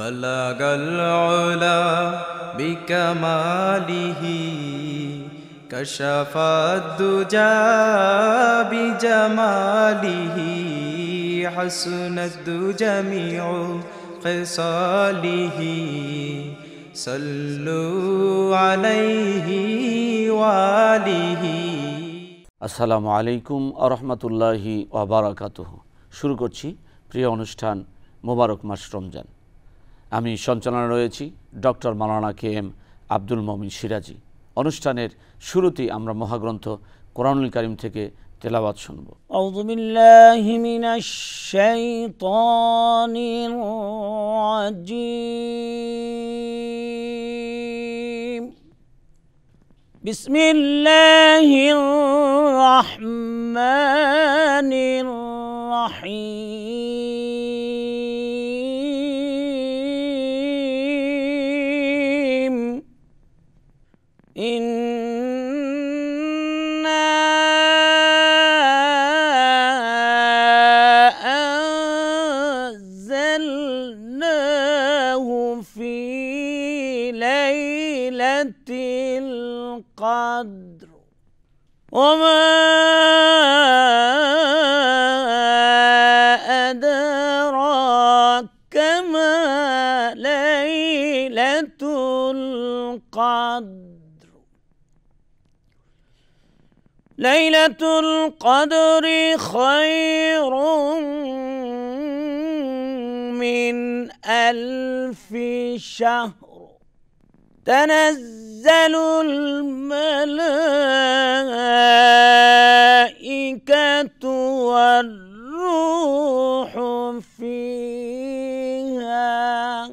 بلغ العلا بكماله كشف الدجى بجماله حسنت جميع خصاله صلوا عليه وآله আসসালামু আলাইকুম আরহামতুল্লাহি ওবরাকাতুহ শুরু করছি প্রিয় অনুষ্ঠান মোবারক মাস রমজান আমি সঞ্চালনা রয়েছি doctor Maulana K M Abdul Momin Siraji অনুষ্ঠানের শুরুতেই আমরা মহাগ্রন্থ কোরআনুল করিম থেকে তেলাবাদ শুনব بسم الله الرحمن الرحيم القدر وما أدراك ما ليلة القدر ليلة القدر خير من ألف شهر تنزل الملائكة والروح فيها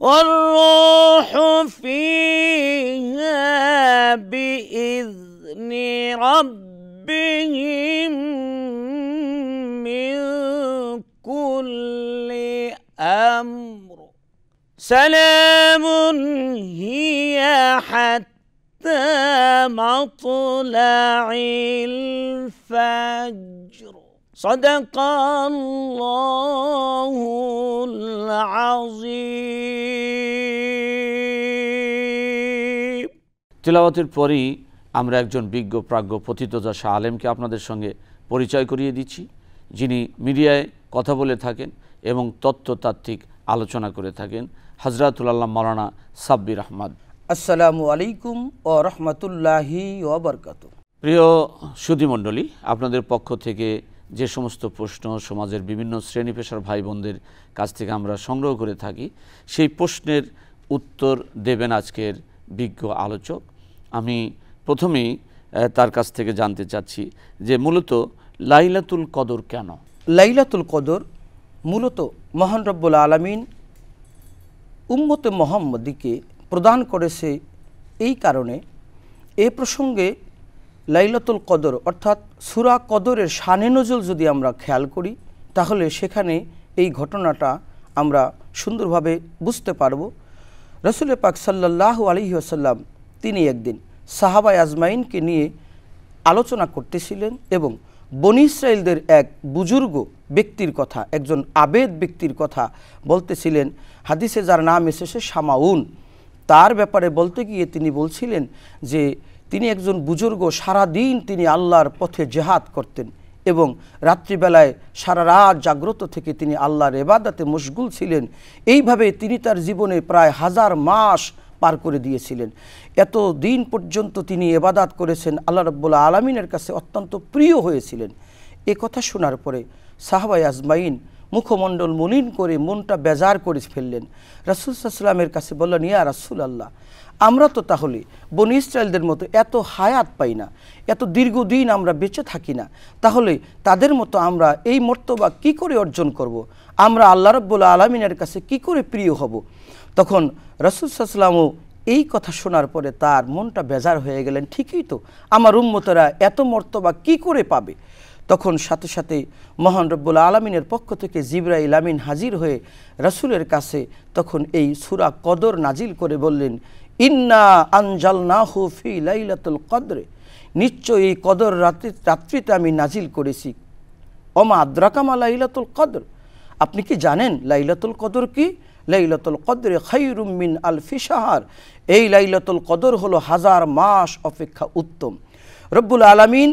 والروح فيها بإذن ربهم سلام هي حتى مطلع الفجر صدق الله العظيم তেলাওয়াতের পরেই আমরা একজন বিজ্ঞ প্রাজ্ঞ পতিতদশা আলেমকে আপনাদের সঙ্গে পরিচয় করিয়ে দিচ্ছি যিনি মিডিয়ায় কথা বলে থাকেন এবং তত্ত্বতাত্ত্বিক আলোচনা করে থাকেন হজরতুল্লাহ মৌলানা সাব্বির আহমদ আসসালামু আলাইকুম ও রহমতুল্লাহি ওবরকাত প্রিয় সুদীমণ্ডলী আপনাদের পক্ষ থেকে যে সমস্ত প্রশ্ন সমাজের বিভিন্ন শ্রেণী পেশার ভাই বোনদের কাছ থেকে আমরা সংগ্রহ করে থাকি সেই প্রশ্নের উত্তর দেবেন আজকের বিজ্ঞ আলোচক আমি প্রথমেই তার কাছ থেকে জানতে চাচ্ছি যে মূলত লাইলাতুল কদর কেন লাইলাতুল কদর মূলত মহান রব্বুল আলমিন উম্মতে মোহাম্মদীকে প্রদান করেছে এই কারণে এ প্রসঙ্গে লাইলাতুল কদর অর্থাৎ সুরা কদরের সানে নজল যদি আমরা খেয়াল করি তাহলে সেখানে এই ঘটনাটা আমরা সুন্দরভাবে বুঝতে পারব রসুল পাক সাল্লাহ আলহিহাসাল্লাম তিনি একদিন সাহাবাই আজমাইনকে নিয়ে আলোচনা করতেছিলেন এবং বনি ইসরায়েলদের এক বুজুর্গ ব্যক্তির কথা একজন আবেদ ব্যক্তির কথা বলতেছিলেন হাদিসে যার নাম এসেছে সামাউন তার ব্যাপারে বলতে গিয়ে তিনি বলছিলেন যে তিনি একজন বুজুর্গ সারাদিন তিনি আল্লাহর পথে জেহাদ করতেন এবং রাত্রিবেলায় সারা রাত জাগ্রত থেকে তিনি আল্লাহর এবাদাতে মশগুল ছিলেন এইভাবে তিনি তার জীবনে প্রায় হাজার মাস পার করে দিয়েছিলেন এত দিন পর্যন্ত তিনি এবাদাত করেছেন আল্লাহ রব্বুল্লা আলমিনের কাছে অত্যন্ত প্রিয় হয়েছিলেন এ কথা শোনার পরে সাহাবাই আজমাইন মুখমণ্ডল মলিন করে মনটা বেজার করে ফেললেন রাসুলসাল্লামের কাছে বললেন ইয়া রাসুল আল্লাহ আমরা তো তাহলে বন ইসরায়েলদের মতো এত হায়াত পাই না এত দীর্ঘদিন আমরা বেঁচে থাকি না তাহলে তাদের মতো আমরা এই মর্তবা কি করে অর্জন করব। আমরা আল্লাহ রব্বুল্লা আলমিনের কাছে কি করে প্রিয় হব তখন রসুলসাল্লামও এই কথা শোনার পরে তার মনটা বেজার হয়ে গেলেন ঠিকই তো আমার উম্মতরা এত মর্তবা কি করে পাবে তখন সাথে সাথে মহান রব্বুল আলমিনের পক্ষ থেকে জিব্রাইল আমিন হাজির হয়ে রসুলের কাছে তখন এই সুরা কদর নাজিল করে বললেন ইন্না আনজাল নাহু ফি লাইলাতুল কদরে নিশ্চয় এই কদর রাত্রি রাত্রিতে আমি নাজিল করেছি অমা আদ্রাকামা লাইলাতুল কদর আপনি কি জানেন লাইলাতুল কদর কি লাইলাতুল কদরে মিন আল ফিসাহার এই লাইলাতুল কদর হলো হাজার মাস অপেক্ষা উত্তম রব্বুল আলামিন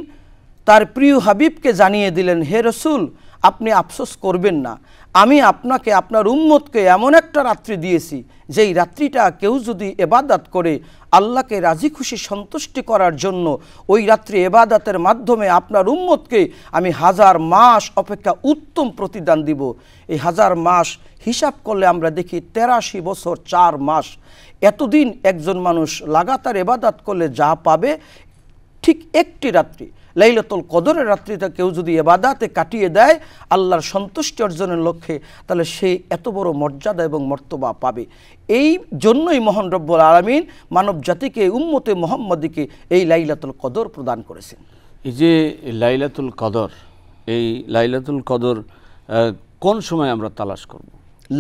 তার প্রিয় হাবিবকে জানিয়ে দিলেন হে রসুল আপনি আফসোস করবেন না আমি আপনাকে আপনার উম্মতকে এমন একটা রাত্রি দিয়েছি যেই রাত্রিটা কেউ যদি এবাদাত করে আল্লাহকে রাজি খুশি সন্তুষ্টি করার জন্য ওই রাত্রি এবাদাতের মাধ্যমে আপনার উম্মতকে আমি হাজার মাস অপেক্ষা উত্তম প্রতিদান দিব এই হাজার মাস হিসাব করলে আমরা দেখি তেরাশি বছর চার মাস এতদিন একজন মানুষ লাগাতার এবাদাত করলে যা পাবে ঠিক একটি রাত্রি লাইলাতুল কদরের রাত্রিটা কেউ যদি এবাদাতে কাটিয়ে দেয় আল্লাহর সন্তুষ্টি অর্জনের লক্ষ্যে তাহলে সে এত বড় মর্যাদা এবং মর্তবা পাবে এই জন্যই মহান রব্বুল আলমিন মানব জাতিকে উম্মতে মোহাম্মদীকে এই লাইলাতুল কদর প্রদান করেছেন এই যে লাইলাতুল কদর এই লাইলাতুল কদর কোন সময় আমরা তালাশ করব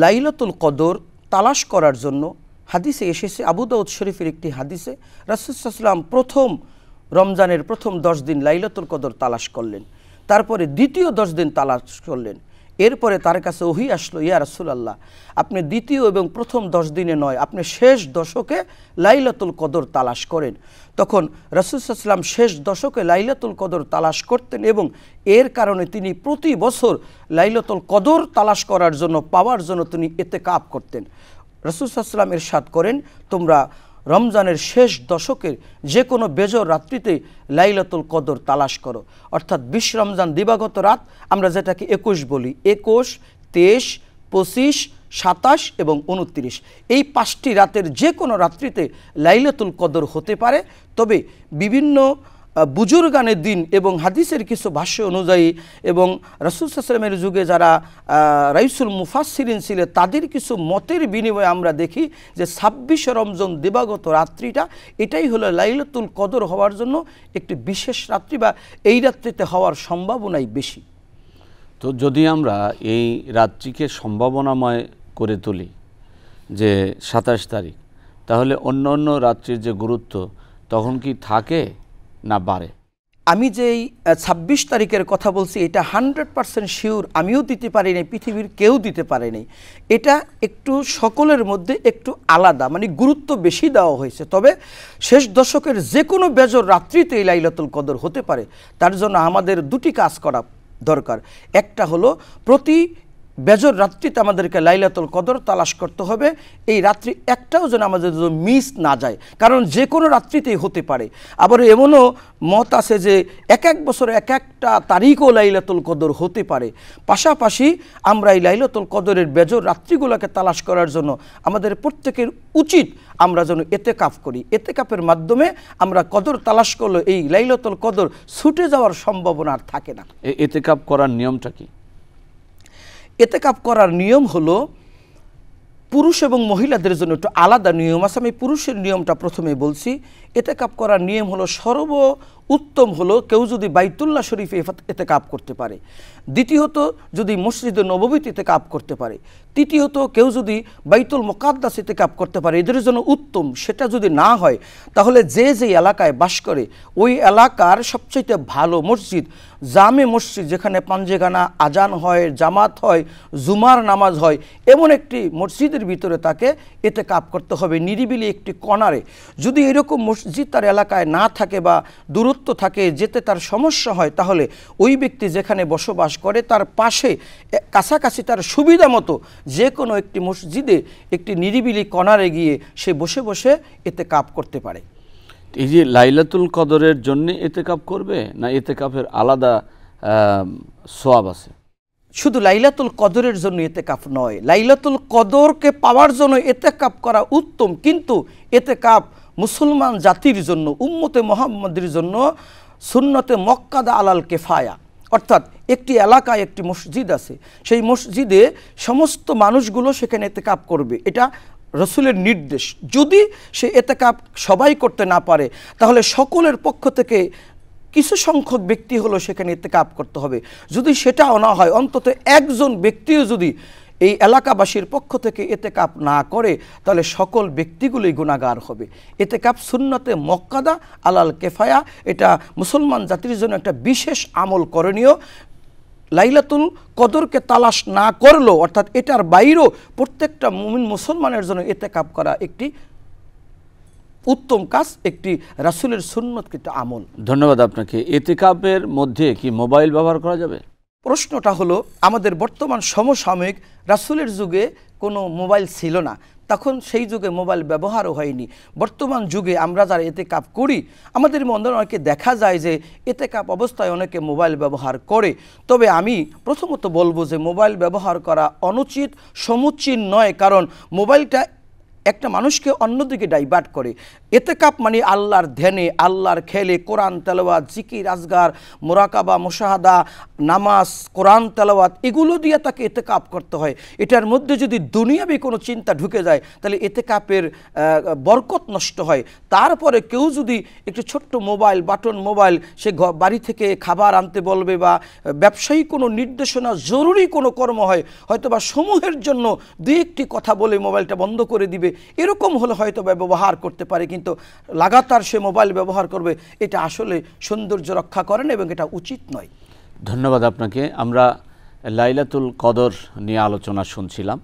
লাইলাতুল কদর তালাশ করার জন্য হাদিসে এসেছে আবুদাউদ শরীফের একটি হাদিসে রাসুসাল্লাম প্রথম রমজানের প্রথম দশ দিন লাইলাতুল কদর তালাশ করলেন তারপরে দ্বিতীয় দশ দিন তালাশ করলেন এরপরে তার কাছে ওহি আসলো ইয়া রাসুলাল্লাহ আপনি দ্বিতীয় এবং প্রথম দশ দিনে নয় আপনি শেষ দশকে লাইলাতুল কদর তালাশ করেন তখন রসুলাম শেষ দশকে লাইলাতুল কদর তালাশ করতেন এবং এর কারণে তিনি প্রতি বছর লাইলাতুল কদর তালাশ করার জন্য পাওয়ার জন্য তিনি এতে কাপ করতেন রসুলাম এর সাদ করেন তোমরা রমজানের শেষ দশকের যে কোনো বেজর রাত্রিতে লাইলাতুল কদর তালাশ করো অর্থাৎ বিশ রমজান দিবাগত রাত আমরা যেটাকে একুশ বলি একুশ তেইশ পঁচিশ সাতাশ এবং উনত্রিশ এই পাঁচটি রাতের যে কোনো রাত্রিতে লাইলাতুল কদর হতে পারে তবে বিভিন্ন বুজুরগানের দিন এবং হাদিসের কিছু ভাষ্য অনুযায়ী এবং রাসুল সাসলামের যুগে যারা রাইসুল মুফাসিরিন ছিলেন তাদের কিছু মতের বিনিময়ে আমরা দেখি যে ছাব্বিশ রমজন দিবাগত রাত্রিটা এটাই হলো লাইলতুল কদর হওয়ার জন্য একটি বিশেষ রাত্রি বা এই রাত্রিতে হওয়ার সম্ভাবনাই বেশি তো যদি আমরা এই রাত্রিকে সম্ভাবনাময় করে তুলি যে সাতাশ তারিখ তাহলে অন্য অন্য রাত্রির যে গুরুত্ব তখন কি থাকে না বাড়ে আমি যেই ছাব্বিশ তারিখের কথা বলছি এটা হান্ড্রেড পারসেন্ট শিওর আমিও দিতে পারিনি পৃথিবীর কেউ দিতে পারেনি এটা একটু সকলের মধ্যে একটু আলাদা মানে গুরুত্ব বেশি দেওয়া হয়েছে তবে শেষ দশকের যে কোনো বেজর রাত্রিতে এই লাইলাতুল কদর হতে পারে তার জন্য আমাদের দুটি কাজ করা দরকার একটা হলো প্রতি বেজর রাত্রিতে আমাদেরকে লাইলাতুল কদর তালাশ করতে হবে এই রাত্রি একটাও যেন আমাদের মিস না যায় কারণ যে কোনো রাত্রিতেই হতে পারে আবার এমনও মত আছে যে এক এক বছর এক একটা তারিখও লাইলাতুল কদর হতে পারে পাশাপাশি আমরা এই লাইলাতুল কদরের বেজর রাত্রিগুলোকে তালাশ করার জন্য আমাদের প্রত্যেকের উচিত আমরা যেন এতে কাপ করি এতে কাপের মাধ্যমে আমরা কদর তালাশ করলে এই লাইলাতুল কদর ছুটে যাওয়ার সম্ভাবনা আর থাকে না এতে কাপ করার নিয়মটা কি এতেকাপ করার নিয়ম হলো পুরুষ এবং মহিলাদের জন্য একটু আলাদা নিয়ম আছে আমি পুরুষের নিয়মটা প্রথমে বলছি এতে কাপ করার নিয়ম হলো সর্ব উত্তম হলো কেউ যদি বাইতুল্লাহ শরীফে এতে কাপ করতে পারে দ্বিতীয়ত যদি মসজিদ নববীতে এতে কাপ করতে পারে তৃতীয়ত কেউ যদি বাইতুল মোকাদ্দাস এতে কাপ করতে পারে এদের জন্য উত্তম সেটা যদি না হয় তাহলে যে যে এলাকায় বাস করে ওই এলাকার সবচেয়ে ভালো মসজিদ জামে মসজিদ যেখানে পাঞ্জেগানা আজান হয় জামাত হয় জুমার নামাজ হয় এমন একটি মসজিদের ভিতরে তাকে এতে কাপ করতে হবে নিরিবিলি একটি কণারে যদি এরকম মসজিদ তার এলাকায় না থাকে বা দূরত্ব দূরত্ব থাকে যেতে তার সমস্যা হয় তাহলে ওই ব্যক্তি যেখানে বসবাস করে তার পাশে কাছাকাছি তার সুবিধা মতো যে কোনো একটি মসজিদে একটি নিরিবিলি কণারে গিয়ে সে বসে বসে এতে কাপ করতে পারে এই যে লাইলাতুল কদরের জন্য এতে কাপ করবে না এতে কাপের আলাদা সোয়াব আছে শুধু লাইলাতুল কদরের জন্য এতে কাপ নয় লাইলাতুল কদরকে পাওয়ার জন্য এতে কাপ করা উত্তম কিন্তু এতে কাপ মুসলমান জাতির জন্য উম্মতে মোহাম্মদের জন্য সুন্নতে মক্কাদা আলাল কেফায়া অর্থাৎ একটি এলাকায় একটি মসজিদ আছে সেই মসজিদে সমস্ত মানুষগুলো সেখানে এতেকাপ করবে এটা রসুলের নির্দেশ যদি সে এতেকাপ সবাই করতে না পারে তাহলে সকলের পক্ষ থেকে কিছু সংখ্যক ব্যক্তি হলো সেখানে এতেকাপ করতে হবে যদি সেটাও না হয় অন্তত একজন ব্যক্তিও যদি এই এলাকাবাসীর পক্ষ থেকে এতে কাপ না করে তাহলে সকল ব্যক্তিগুলোই গুণাগার হবে এতে কাপ সুন্নতে মক্কাদা আলাল কেফায়া এটা মুসলমান জাতির জন্য একটা বিশেষ আমল করণীয় লাইলাতুল কদরকে তালাশ না করলেও অর্থাৎ এটার বাইরেও প্রত্যেকটা মুমিন মুসলমানের জন্য এতে কাপ করা একটি উত্তম কাজ একটি রাসুলের সুন্নত আমল ধন্যবাদ আপনাকে এতে কাপের মধ্যে কি মোবাইল ব্যবহার করা যাবে প্রশ্নটা হলো আমাদের বর্তমান সমসাময়িক রাসুলের যুগে কোনো মোবাইল ছিল না তখন সেই যুগে মোবাইল ব্যবহারও হয়নি বর্তমান যুগে আমরা যারা এতে কাপ করি আমাদের মধ্যে অনেকে দেখা যায় যে এতে কাপ অবস্থায় অনেকে মোবাইল ব্যবহার করে তবে আমি প্রথমত বলবো যে মোবাইল ব্যবহার করা অনুচিত সমুচিন নয় কারণ মোবাইলটা একটা মানুষকে অন্যদিকে ডাইভার্ট করে এতে কাপ মানে আল্লাহর ধ্যানে আল্লাহর খেলে কোরআন তেলাওয়াত জিকি রাজগার মোরাকাবা মোশাহাদা নামাজ কোরআন তেলাওয়াত এগুলো দিয়ে তাকে এতে কাপ করতে হয় এটার মধ্যে যদি দুনিয়াবি কোনো চিন্তা ঢুকে যায় তাহলে এতে কাপের বরকত নষ্ট হয় তারপরে কেউ যদি একটু ছোট্ট মোবাইল বাটন মোবাইল সে বাড়ি থেকে খাবার আনতে বলবে বা ব্যবসায়ী কোনো নির্দেশনা জরুরি কোনো কর্ম হয় হয়তো বা সমূহের জন্য দু একটি কথা বলে মোবাইলটা বন্ধ করে দিবে এরকম হলে হয়তো ব্যবহার করতে পারে কিন্তু লাগাতার সে মোবাইল ব্যবহার করবে এটা আসলে সৌন্দর্য রক্ষা করেন এবং এটা উচিত নয় ধন্যবাদ আপনাকে আমরা লাইলাতুল কদর নিয়ে আলোচনা শুনছিলাম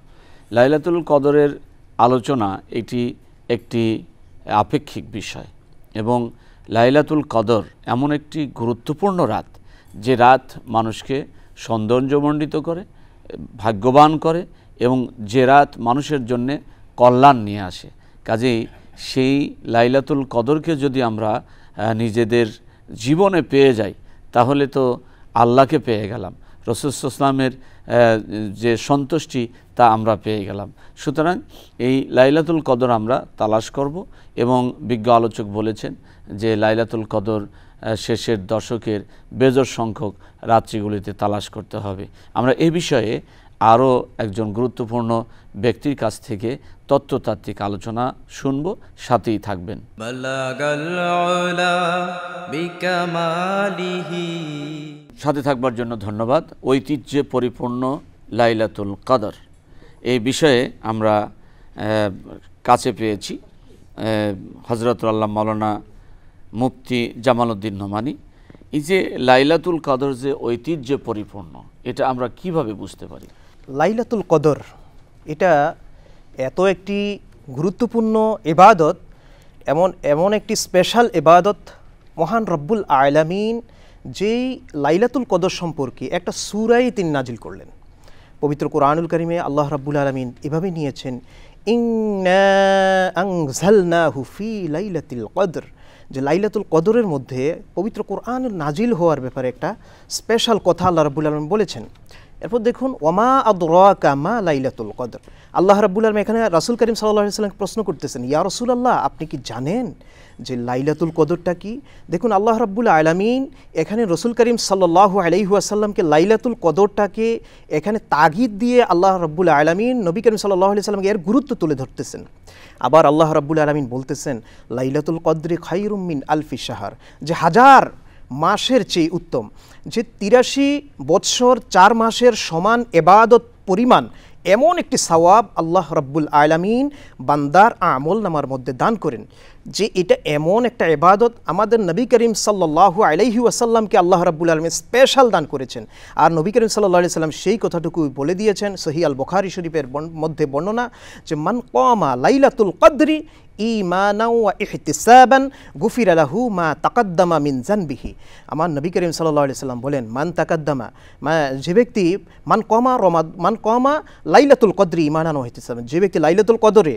লাইলাতুল কদরের আলোচনা এটি একটি আপেক্ষিক বিষয় এবং লাইলাতুল কদর এমন একটি গুরুত্বপূর্ণ রাত যে রাত মানুষকে সৌন্দর্যমণ্ডিত করে ভাগ্যবান করে এবং যে রাত মানুষের জন্যে কল্যাণ নিয়ে আসে কাজেই সেই লাইলাতুল কদরকে যদি আমরা নিজেদের জীবনে পেয়ে যাই তাহলে তো আল্লাহকে পেয়ে গেলাম রসুলামের যে সন্তুষ্টি তা আমরা পেয়ে গেলাম সুতরাং এই লাইলাতুল কদর আমরা তালাশ করব এবং বিজ্ঞ আলোচক বলেছেন যে লাইলাতুল কদর শেষের দশকের বেজর সংখ্যক রাত্রিগুলিতে তালাশ করতে হবে আমরা এ বিষয়ে আরও একজন গুরুত্বপূর্ণ ব্যক্তির কাছ থেকে তত্ত্বতাত্ত্বিক আলোচনা শুনব সাথেই থাকবেন সাথে থাকবার জন্য ধন্যবাদ ঐতিহ্যে পরিপূর্ণ লাইলাতুল কাদর এই বিষয়ে আমরা কাছে পেয়েছি হজরতুল্লাহ মৌলানা মুফতি জামালউদ্দিন নোমানি এই যে লাইলাতুল কাদর যে ঐতিহ্যে পরিপূর্ণ এটা আমরা কিভাবে বুঝতে পারি লাইলাতুল কদর এটা এত একটি গুরুত্বপূর্ণ এবাদত এমন এমন একটি স্পেশাল এবাদত মহান রব্বুল আয়লামিন যেই লাইলাতুল কদর সম্পর্কে একটা সুরাই তিনি নাজিল করলেন পবিত্র কোরআনুল করিমে আল্লাহ রাব্বুল আলমিন এভাবে নিয়েছেন হুফি লাইলাতুল কদর যে লাইলাতুল কদরের মধ্যে পবিত্র কোরআন নাজিল হওয়ার ব্যাপারে একটা স্পেশাল কথা আল্লাহ রব্বুল আলম বলেছেন এরপর দেখুন ওমা আদরা কামা লাইলাতুল কদর আল্লাহ রাবুল আলম এখানে রাসুল করিম সাল্লাহ সাল্লামকে প্রশ্ন করতেছেন ইয়া রসুল আল্লাহ আপনি কি জানেন যে লাইলাতুল কদরটা কি দেখুন আল্লাহ রাবুল আলামিন এখানে রসুল করিম সাল্লাহ আলাইহুয়াসাল্লামকে লাইলাতুল কদরটাকে এখানে তাগিদ দিয়ে আল্লাহ রাবুল আলামিন নবী করিম সাল্লাহ সাল্লামকে এর গুরুত্ব তুলে ধরতেছেন আবার আল্লাহ রাবুল আলামিন বলতেছেন লাইলাতুল কদরে খাইরুমিন আলফি সাহার যে হাজার মাসের চেয়ে উত্তম যে তিরাশি বৎসর চার মাসের সমান এবাদত পরিমাণ এমন একটি সওয়াব আল্লাহ রব্বুল আলামিন বান্দার আমল নামার মধ্যে দান করেন যে এটা এমন একটা এবাদত আমাদের নবী করিম সাল্লাহু আলহি আসাল্লামকে আল্লাহ রাবুল আলমী স্পেশাল দান করেছেন আর নবী করিম সাল্লাহ আলি সাল্লাম সেই কথাটুকু বলে দিয়েছেন সহি আল বখারি শরীফের মধ্যে বর্ণনা যে মান কমা লাইলাতুল কদরি ইমানাওয়া ইহতিসাবান গুফির আলাহু মা তাকাদ্দামা মিন জানবিহি আমার নবী করিম সাল্লাম বলেন মান তাকাদ্দামা মা যে ব্যক্তি মান কমা রমা মান কমা লাইলাতুল কদরি ইমানানো ইহতিসাবান যে ব্যক্তি লাইলাতুল কদরে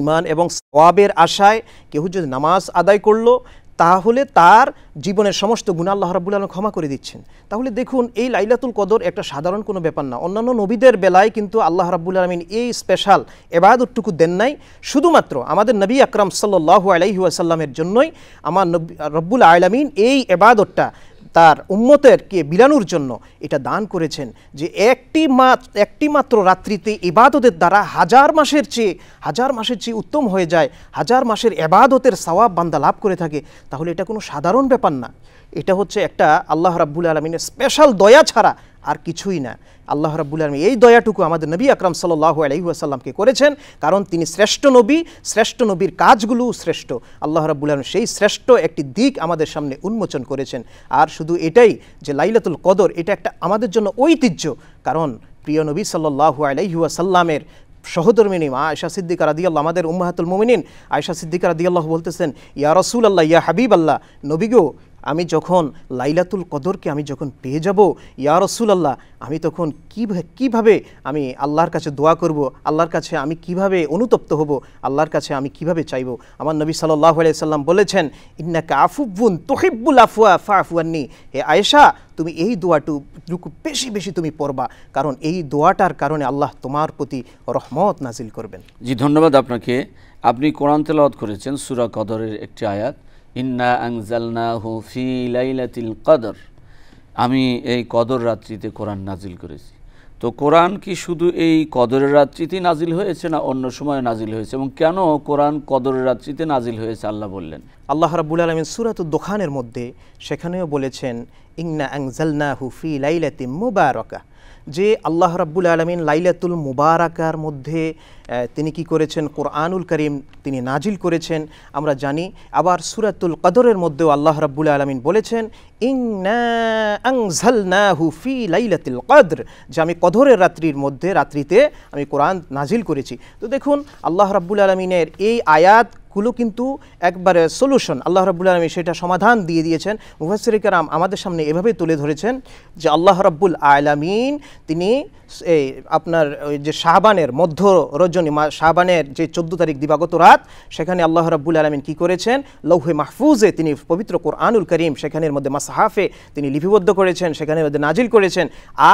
ইমান এবং সওয়াবের আশায় কেউ যদি নামাজ আদায় করলো তাহলে তার জীবনের সমস্ত গুণা আল্লাহ রাবুল আলম ক্ষমা করে দিচ্ছেন তাহলে দেখুন এই লাইলাতুল কদর একটা সাধারণ কোনো ব্যাপার না অন্যান্য নবীদের বেলায় কিন্তু আল্লাহ রাবুল আলমিন এই স্পেশাল এবাদতটুকু দেন নাই শুধুমাত্র আমাদের নবী আকরাম সাল্লাহ আলাইহি আসাল্লামের জন্যই আমার নবী রব্বুল আলমিন এই এবাদতটা তার উম্মতেরকে বিলানোর জন্য এটা দান করেছেন যে একটি মা একটি মাত্র রাত্রিতে এবাদতের দ্বারা হাজার মাসের চেয়ে হাজার মাসের চেয়ে উত্তম হয়ে যায় হাজার মাসের এবাদতের সওয়াব বান্দা লাভ করে থাকে তাহলে এটা কোনো সাধারণ ব্যাপার না এটা হচ্ছে একটা আল্লাহ রাব্বুল আলমিনের স্পেশাল দয়া ছাড়া আর কিছুই না আল্লাহ রাবুল আলমী এই দয়াটুকু আমাদের নবী আকরাম সাল্লাহ আলহিহাসাল্লামকে করেছেন কারণ তিনি শ্রেষ্ঠ নবী শ্রেষ্ঠ নবীর কাজগুলো শ্রেষ্ঠ আল্লাহ রাবুল আলম সেই শ্রেষ্ঠ একটি দিক আমাদের সামনে উন্মোচন করেছেন আর শুধু এটাই যে লাইলাতুল কদর এটা একটা আমাদের জন্য ঐতিহ্য কারণ প্রিয় নবী সাল্লাহু আলাইহুয়াসাল্লামের সহধর্মিনী মা আয়সা সিদ্দিকা রাদিয়াল্লাহ আমাদের উম্মাহাতুল মোমিনিন আয়সা সিদ্দিকা রাদিয়াল্লাহ বলতেছেন ইয়া রসুল আল্লাহ ইয়া হাবিব আল্লাহ নবীগো আমি যখন লাইলাতুল কদরকে আমি যখন পেয়ে যাব ইয়া রসুলাল্লাহ আমি তখন কীভাবে কীভাবে আমি আল্লাহর কাছে দোয়া করব আল্লাহর কাছে আমি কিভাবে অনুতপ্ত হব আল্লাহর কাছে আমি কিভাবে চাইব আমার নবী সাল্লাহ সাল্লাম বলেছেন ইন্নাকে আফুবুন তোহিব্বুল আফুয়া ফাফুয়ান্নি হে আয়েশা তুমি এই টুকু বেশি বেশি তুমি পড়বা কারণ এই দোয়াটার কারণে আল্লাহ তোমার প্রতি রহমত নাজিল করবেন জি ধন্যবাদ আপনাকে আপনি কোরআন তেলাওয়াত করেছেন সুরা কদরের একটি আয়াত ইন্না আংজালনাহু ফি লাইলাতিল কদর আমি এই কদর রাত্রিতে কোরআন নাজিল করেছি তো কোরআন কি শুধু এই কদরের রাত্রিতেই নাজিল হয়েছে না অন্য সময় নাজিল হয়েছে এবং কেন কোরআন কদরের রাত্রিতে নাজিল হয়েছে আল্লাহ বললেন আল্লাহ রাবুল আলমিন সুরাত দোকানের মধ্যে সেখানেও বলেছেন ইংনা আংজলনা হুফি লাইলাতি মুবারকা যে আল্লাহ রাব্বুল আলমিন লাইলাতুল মুবারকার মধ্যে তিনি কি করেছেন কোরআনুল করিম তিনি নাজিল করেছেন আমরা জানি আবার সুরাতুল কদরের মধ্যেও আল্লাহ রাব্বুল আলমিন বলেছেন হুফি লাইলাতুল কদর যে আমি কদরের রাত্রির মধ্যে রাত্রিতে আমি কোরআন নাজিল করেছি তো দেখুন আল্লাহ রাব্বুল আলমিনের এই আয়াত গুলো কিন্তু একবারে সলিউশন আল্লাহ রব্বুল আলমী সেটা সমাধান দিয়ে দিয়েছেন কারাম আমাদের সামনে এভাবে তুলে ধরেছেন যে আল্লাহ রব্বুল আলামিন তিনি এই আপনার ওই যে শাহবানের মধ্য রজনী শাহবানের যে চোদ্দ তারিখ দিবাগত রাত সেখানে আল্লাহ রাব্বুল আলমিন কি করেছেন লৌহে মাহফুজে তিনি পবিত্র কোরআনুল করিম সেখানের মধ্যে মাসাহাফে তিনি লিপিবদ্ধ করেছেন সেখানের মধ্যে নাজিল করেছেন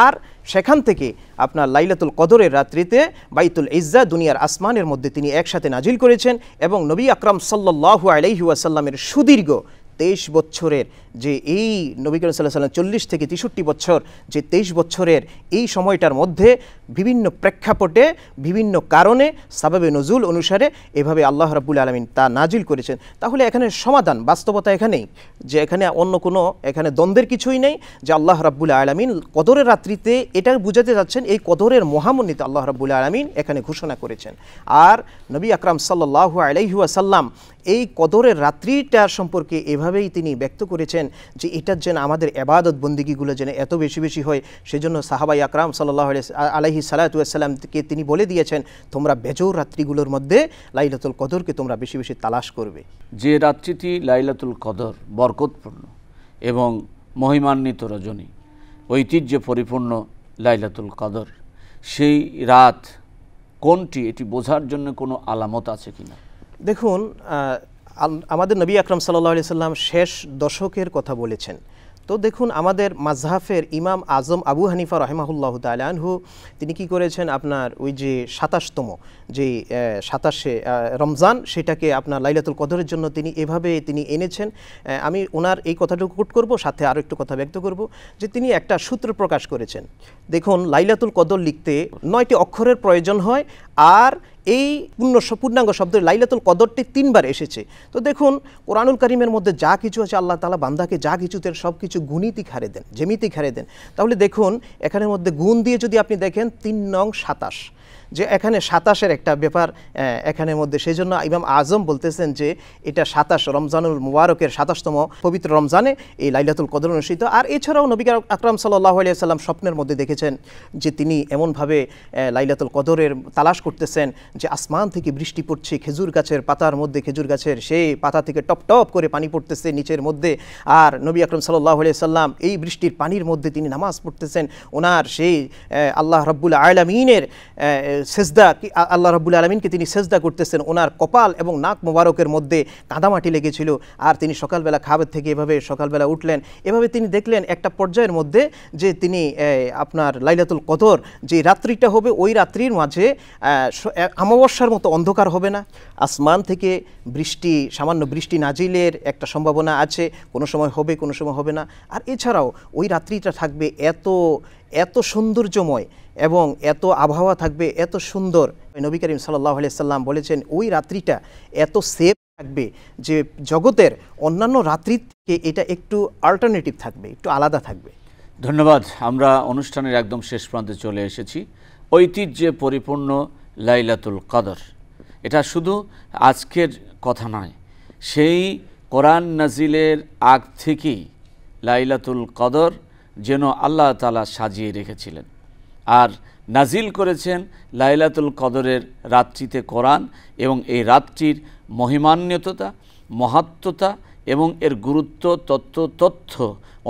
আর সেখান থেকে আপনার লাইলাতুল কদরের রাত্রিতে বাইতুল ইজ্জা দুনিয়ার আসমানের মধ্যে তিনি একসাথে নাজিল করেছেন এবং নবী নবী আকরাম সাল্লাহ আলহি ওয়াসাল্লামের সুদীর্ঘ তেইশ বছরের যে এই নবী করিম সাল্লাহ সাল্লাম চল্লিশ থেকে তেষট্টি বছর যে তেইশ বছরের এই সময়টার মধ্যে বিভিন্ন প্রেক্ষাপটে বিভিন্ন কারণে সাবাবে নজুল অনুসারে এভাবে আল্লাহ রাবুল আলমিন তা নাজিল করেছেন তাহলে এখানে সমাধান বাস্তবতা এখানেই যে এখানে অন্য কোনো এখানে দ্বন্দ্বের কিছুই নেই যে আল্লাহ রাবুল আলমিন কদরের রাত্রিতে এটা বুঝাতে যাচ্ছেন এই কদরের মহামন্নিতে আল্লাহ রাবুল আলমিন এখানে ঘোষণা করেছেন আর নবী আকরাম সাল্লাহ সাল্লাম এই কদরের রাত্রিটার সম্পর্কে এভাবেই তিনি ব্যক্ত করেছেন বলেছেন যে এটার যেন আমাদের এবাদত বন্দিগিগুলো যেন এত বেশি বেশি হয় সেজন্য সাহাবাই আকরাম সাল্লাহ আলহি সালাতামকে তিনি বলে দিয়েছেন তোমরা বেজোর রাত্রিগুলোর মধ্যে লাইলাতুল কদরকে তোমরা বেশি বেশি তালাশ করবে যে রাত্রিটি লাইলাতুল কদর বরকতপূর্ণ এবং মহিমান্বিত রজনী ঐতিহ্যে পরিপূর্ণ লাইলাতুল কদর সেই রাত কোনটি এটি বোঝার জন্য কোনো আলামত আছে কিনা দেখুন আমাদের নবী আকরম সাল্লা সাল্লাম শেষ দশকের কথা বলেছেন তো দেখুন আমাদের মাঝহাফের ইমাম আজম আবু হানিফা রহমাহুল্লাহ তালহু তিনি কি করেছেন আপনার ওই যে সাতাশতম যে সাতাশে রমজান সেটাকে আপনার লাইলাতুল কদরের জন্য তিনি এভাবে তিনি এনেছেন আমি ওনার এই কথাটুকু কোট করব সাথে আরও একটু কথা ব্যক্ত করব যে তিনি একটা সূত্র প্রকাশ করেছেন দেখুন লাইলাতুল কদর লিখতে নয়টি অক্ষরের প্রয়োজন হয় আর এই পূর্ণ পূর্ণাঙ্গ শব্দের লাইলাতুল কদরটি তিনবার এসেছে তো দেখুন কোরআনুল করিমের মধ্যে যা কিছু আছে আল্লাহ তালা বান্দাকে যা কিছুতে সব কিছু গুণিতি খারে দেন জেমিতি খারে দেন তাহলে দেখুন এখানের মধ্যে গুণ দিয়ে যদি আপনি দেখেন তিন নং সাতাশ যে এখানে সাতাশের একটা ব্যাপার এখানের মধ্যে সেই জন্য ইমাম আজম বলতেছেন যে এটা সাতাশ রমজানুল মুবারকের সাতাশতম পবিত্র রমজানে এই লাইলাতুল কদর অনুষ্ঠিত আর এছাড়াও নবী আকরাম সাল্লাহ আলিয়া সাল্লাম স্বপ্নের মধ্যে দেখেছেন যে তিনি এমনভাবে লাইলাতুল কদরের তালাশ করতেছেন যে আসমান থেকে বৃষ্টি পড়ছে খেজুর গাছের পাতার মধ্যে খেজুর গাছের সেই পাতা থেকে টপ টপ করে পানি পড়তেছে নিচের মধ্যে আর নবী আকরম সাল্লাহ সাল্লাম এই বৃষ্টির পানির মধ্যে তিনি নামাজ পড়তেছেন ওনার সেই আল্লাহ রব্বুল আয়লামিনের সেজদা কি আল্লাহ রাবুল আলমিনকে তিনি সেজদা করতেছেন ওনার কপাল এবং নাক মোবারকের মধ্যে কাদামাটি লেগেছিল আর তিনি সকালবেলা খাবার থেকে এভাবে সকালবেলা উঠলেন এভাবে তিনি দেখলেন একটা পর্যায়ের মধ্যে যে তিনি আপনার লাইলাতুল কদর যে রাত্রিটা হবে ওই রাত্রির মাঝে অমাবস্যার মতো অন্ধকার হবে না আসমান থেকে বৃষ্টি সামান্য বৃষ্টি নাজিলের একটা সম্ভাবনা আছে কোনো সময় হবে কোনো সময় হবে না আর এছাড়াও ওই রাত্রিটা থাকবে এত এত সৌন্দর্যময় এবং এত আবহাওয়া থাকবে এত সুন্দর নবী করিম সাল্লাহ সাল্লাম বলেছেন ওই রাত্রিটা এত সেফ থাকবে যে জগতের অন্যান্য রাত্রি থেকে এটা একটু অল্টারনেটিভ থাকবে একটু আলাদা থাকবে ধন্যবাদ আমরা অনুষ্ঠানের একদম শেষ প্রান্তে চলে এসেছি ঐতিহ্যে পরিপূর্ণ লাইলাতুল কাদর এটা শুধু আজকের কথা নয় সেই কোরআন নাজিলের আগ থেকেই লাইলাতুল কদর যেন আল্লাহ তালা সাজিয়ে রেখেছিলেন আর নাজিল করেছেন লাইলাতুল কদরের রাত্রিতে কোরআন এবং এই রাত্রির মহিমান্বিততা মহাত্মতা এবং এর গুরুত্ব তত্ত্ব তথ্য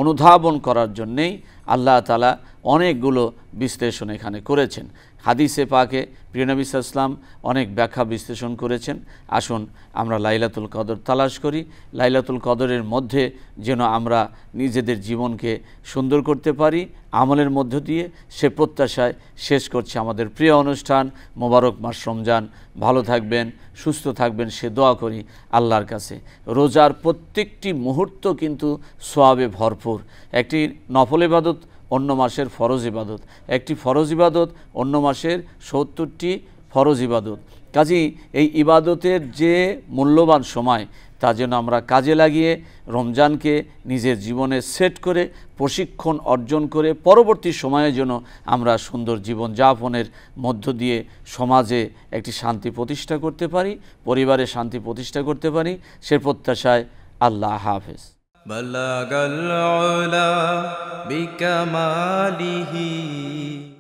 অনুধাবন করার জন্যেই আল্লাহ তালা অনেকগুলো বিশ্লেষণ এখানে করেছেন হাদিসে পাকে প্রিয়নবী ইসলাম অনেক ব্যাখ্যা বিশ্লেষণ করেছেন আসুন আমরা লাইলাতুল কদর তালাশ করি লাইলাতুল কদরের মধ্যে যেন আমরা নিজেদের জীবনকে সুন্দর করতে পারি আমলের মধ্য দিয়ে সে প্রত্যাশায় শেষ করছে আমাদের প্রিয় অনুষ্ঠান মোবারক মাস রমজান ভালো থাকবেন সুস্থ থাকবেন সে দোয়া করি আল্লাহর কাছে রোজার প্রত্যেকটি মুহূর্ত কিন্তু সোয়াবে ভরপুর একটি নফল ইবাদত অন্য মাসের ফরজ ইবাদত একটি ফরজ ইবাদত অন্য মাসের সত্তরটি ফরজ ইবাদত কাজেই এই ইবাদতের যে মূল্যবান সময় তা যেন আমরা কাজে লাগিয়ে রমজানকে নিজের জীবনে সেট করে প্রশিক্ষণ অর্জন করে পরবর্তী সময়ে যেন আমরা সুন্দর জীবন যাপনের মধ্য দিয়ে সমাজে একটি শান্তি প্রতিষ্ঠা করতে পারি পরিবারে শান্তি প্রতিষ্ঠা করতে পারি সে প্রত্যাশায় আল্লাহ হাফেজ بلغ العلا بكماله